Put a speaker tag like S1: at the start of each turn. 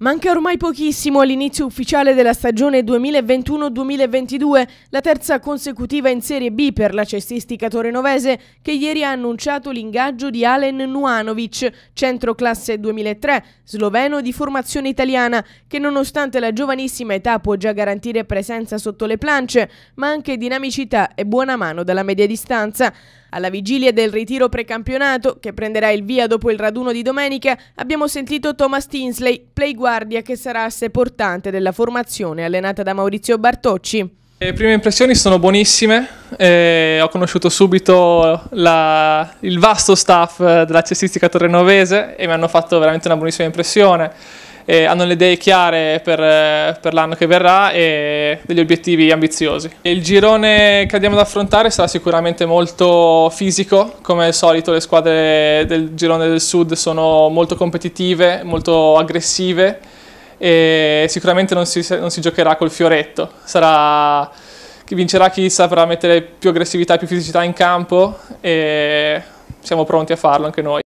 S1: Manca ormai pochissimo all'inizio ufficiale della stagione 2021-2022, la terza consecutiva in Serie B per la cestistica torrenovese, che ieri ha annunciato l'ingaggio di Alen Nuanovic, centro classe 2003, sloveno di formazione italiana, che nonostante la giovanissima età può già garantire presenza sotto le plance, ma anche dinamicità e buona mano dalla media distanza. Alla vigilia del ritiro precampionato, che prenderà il via dopo il raduno di domenica, abbiamo sentito Thomas Tinsley, playguardia che sarà asse portante della formazione allenata da Maurizio Bartocci.
S2: Le prime impressioni sono buonissime, eh, ho conosciuto subito la, il vasto staff eh, della cestistica torrenovese e mi hanno fatto veramente una buonissima impressione eh, hanno le idee chiare per, per, l'anno che verrà e degli obiettivi ambiziosi. Il girone che andiamo ad affrontare sarà sicuramente molto fisico, come al solito le squadre del girone del sud sono molto competitive, molto aggressive e sicuramente non si, non si giocherà col fioretto, sarà chi vincerà chi saprà mettere più aggressività e più fisicità in campo e siamo pronti a farlo anche noi.